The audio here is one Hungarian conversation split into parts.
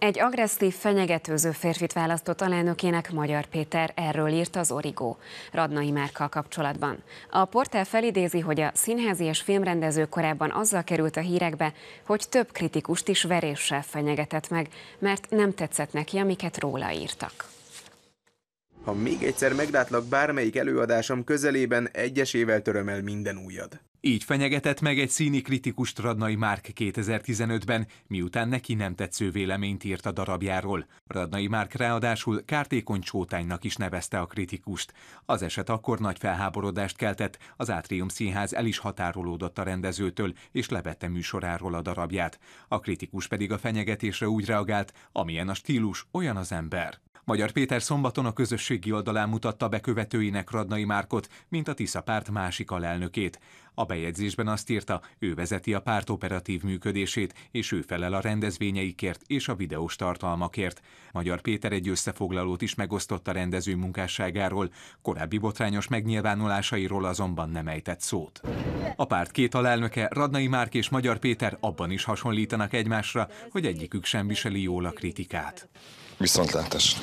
Egy agresszív, fenyegetőző férfit választott alelnökének Magyar Péter, erről írt az Origó, Radnai Márkkal kapcsolatban. A portál felidézi, hogy a színházi és filmrendező korábban azzal került a hírekbe, hogy több kritikust is veréssel fenyegetett meg, mert nem tetszett neki, amiket róla írtak. Ha még egyszer meglátlak bármelyik előadásom közelében, egyesével töröm el minden újad. Így fenyegetett meg egy színi kritikus Radnai Márk 2015-ben, miután neki nem tetsző véleményt írt a darabjáról. Radnai Márk ráadásul kártékony csótánynak is nevezte a kritikust. Az eset akkor nagy felháborodást keltett, az Átrium Színház el is határolódott a rendezőtől, és levette műsoráról a darabját. A kritikus pedig a fenyegetésre úgy reagált, amilyen a stílus, olyan az ember. Magyar Péter szombaton a közösségi oldalán mutatta be követőinek Radnai Márkot, mint a Tisza párt másik alelnökét. A bejegyzésben azt írta, ő vezeti a párt operatív működését, és ő felel a rendezvényeikért és a videós tartalmakért. Magyar Péter egy összefoglalót is megosztott a rendező munkásságáról, korábbi botrányos megnyilvánulásairól azonban nem ejtett szót. A párt két alelnöke, Radnai Márk és Magyar Péter abban is hasonlítanak egymásra, hogy egyikük sem viseli jól a kritikát. Viszontlátás!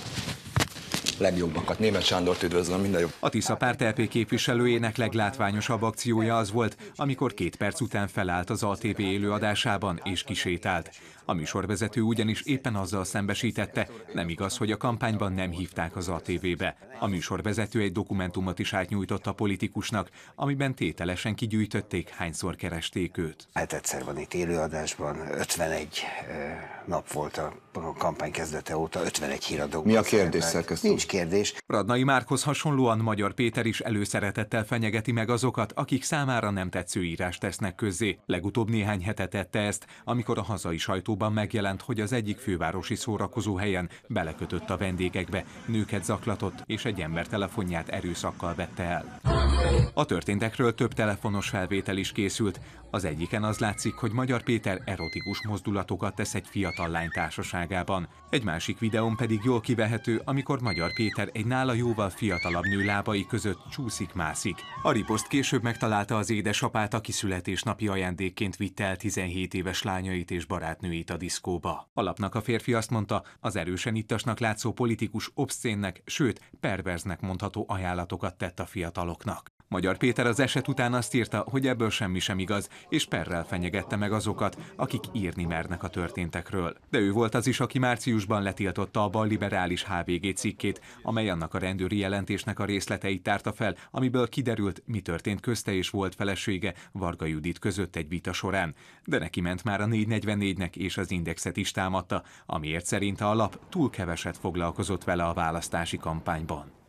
legjobbakat. Német Sándort üdvözlöm, minden jobb. A Tisza párt LP képviselőjének leglátványosabb akciója az volt, amikor két perc után felállt az ATV élőadásában és kisétált. A műsorvezető ugyanis éppen azzal szembesítette, nem igaz, hogy a kampányban nem hívták az ATV-be. A műsorvezető egy dokumentumot is átnyújtott a politikusnak, amiben tételesen kigyűjtötték, hányszor keresték őt. Hát egyszer van itt élőadásban, 51 nap volt a kampány kezdete óta, 51 híradó. Mi a kérdés szerkesztő? Nincs kérdés. Radnai Márkhoz hasonlóan Magyar Péter is előszeretettel fenyegeti meg azokat, akik számára nem tetsző írást tesznek közzé. Legutóbb néhány hetet tette ezt, amikor a hazai sajtó sajtóban megjelent, hogy az egyik fővárosi szórakozó helyen belekötött a vendégekbe, nőket zaklatott, és egy ember telefonját erőszakkal vette el. A történtekről több telefonos felvétel is készült. Az egyiken az látszik, hogy Magyar Péter erotikus mozdulatokat tesz egy fiatal lány társaságában. Egy másik videón pedig jól kivehető, amikor Magyar Péter egy nála jóval fiatalabb nő lábai között csúszik-mászik. A riposzt később megtalálta az édesapát, aki születésnapi ajándékként vitte el 17 éves lányait és barátnőit zenét a diszkóba. Alapnak a férfi azt mondta, az erősen ittasnak látszó politikus obszénnek, sőt perverznek mondható ajánlatokat tett a fiataloknak. Magyar Péter az eset után azt írta, hogy ebből semmi sem igaz, és perrel fenyegette meg azokat, akik írni mernek a történtekről. De ő volt az is, aki márciusban letiltotta a liberális HVG cikkét, amely annak a rendőri jelentésnek a részleteit tárta fel, amiből kiderült, mi történt közte és volt felesége Varga Judit között egy vita során. De neki ment már a 444-nek és az indexet is támadta, amiért szerint a lap túl keveset foglalkozott vele a választási kampányban.